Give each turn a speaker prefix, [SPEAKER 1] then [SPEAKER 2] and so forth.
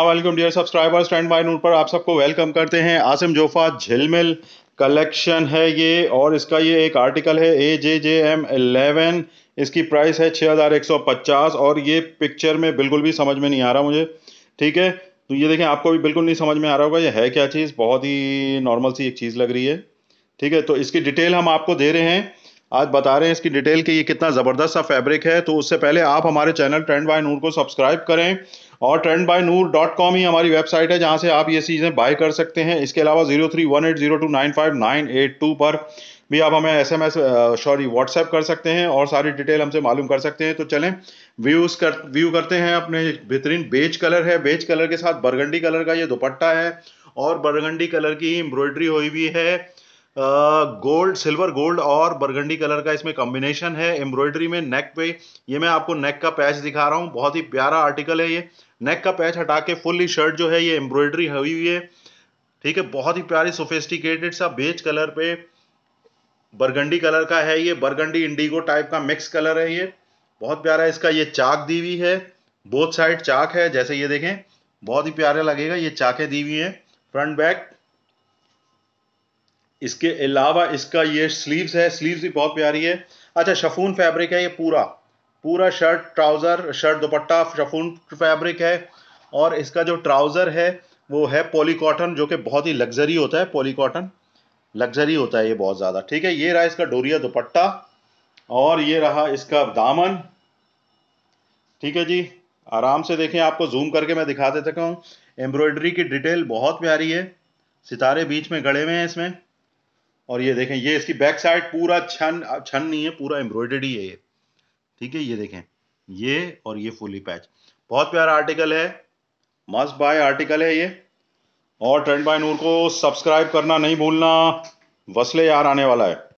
[SPEAKER 1] welcome dear subscribers trend by Noor पर आप सबको वेलकम करते हैं आसिम जोफा झिलमिल कलेक्शन है ये और इसका ये एक आर्टिकल है A J J M eleven इसकी प्राइस है छः हज़ार एक सौ पचास और ये पिक्चर में बिल्कुल भी समझ में नहीं आ रहा मुझे ठीक है तो ये देखें आपको भी बिल्कुल नहीं समझ में आ रहा होगा ये है क्या चीज़ बहुत ही नॉर्मल सी एक चीज़ लग रही है ठीक है तो इसकी डिटेल हम आपको दे रहे हैं आज बता रहे हैं इसकी डिटेल कि ये कितना ज़बरदस्त सा फैब्रिक है तो उससे पहले आप हमारे चैनल ट्रेंड बाय नूर को सब्सक्राइब करें और trend by Noor dot com ही हमारी वेबसाइट है जहाँ से आप ये चीज़ें बाय कर सकते हैं इसके अलावा zero three one eight zero two nine five nine eight two पर भी आप हमें S M S sorry WhatsApp कर सकते हैं और सारी डिटेल हमसे मालूम कर सकते हैं तो चलें व्यूज कर व्यू करते हैं अपने बेहतरीन बेज कलर है बेज कलर के साथ बरगंडी कलर का ये दुपट्टा है और बरगंडी कलर की एम्ब्रॉयडरी हुई हुई है गोल्ड सिल्वर गोल्ड और बरगंडी कलर का इसमें कॉम्बिनेशन है एम्ब्रॉयडरी में नेक पे ये मैं आपको नेक का पैच दिखा रहा हूँ बहुत ही प्यारा आर्टिकल है ये नेक का पैच हटा के फुल्ली शर्ट जो है ये एम्ब्रॉयडरी हुई हुई है ठीक है बहुत ही प्यारी सोफेस्टिकेटेड सा बेच कलर पे बरगंडी कलर का है ये बरगंडी इंडिगो टाइप का मिक्स कलर है ये बहुत प्यारा इसका ये चाक दी हुई है बोथ साइड चाक है जैसे ये देखें बहुत ही प्यारा लगेगा ये चाकें दी हुई हैं फ्रंट बैक इसके अलावा इसका ये स्लीव्स है स्लीव्स भी बहुत प्यारी है अच्छा शफून फैब्रिक है ये पूरा पूरा shirt trouser shirt dupatta chiffon fabric है और इसका जो ट्राउज़र है वो है पोली कॉटन जो कि बहुत ही लग्जरी होता है पोली कॉटन लग्जरी होता है ये बहुत ज़्यादा ठीक है ये रहा इसका डोरिया दुपट्टा और ये रहा इसका दामन ठीक है जी आराम से देखें आपको जूम करके मैं दिखा देता हूँ एम्ब्रॉयडरी की डिटेल बहुत प्यारी है सितारे बीच में गड़े हुए हैं इसमें और ये देखें ये इसकी बैक साइड पूरा छन छन नहीं है पूरा एम्ब्रॉयडर्ड ही है ये ठीक है ये देखें ये और ये फुली पैच बहुत प्यारा आर्टिकल है मस्ट बाय आर्टिकल है ये और ट्रेंड बाय नूर को सब्सक्राइब करना नहीं भूलना वसले यार आने वाला है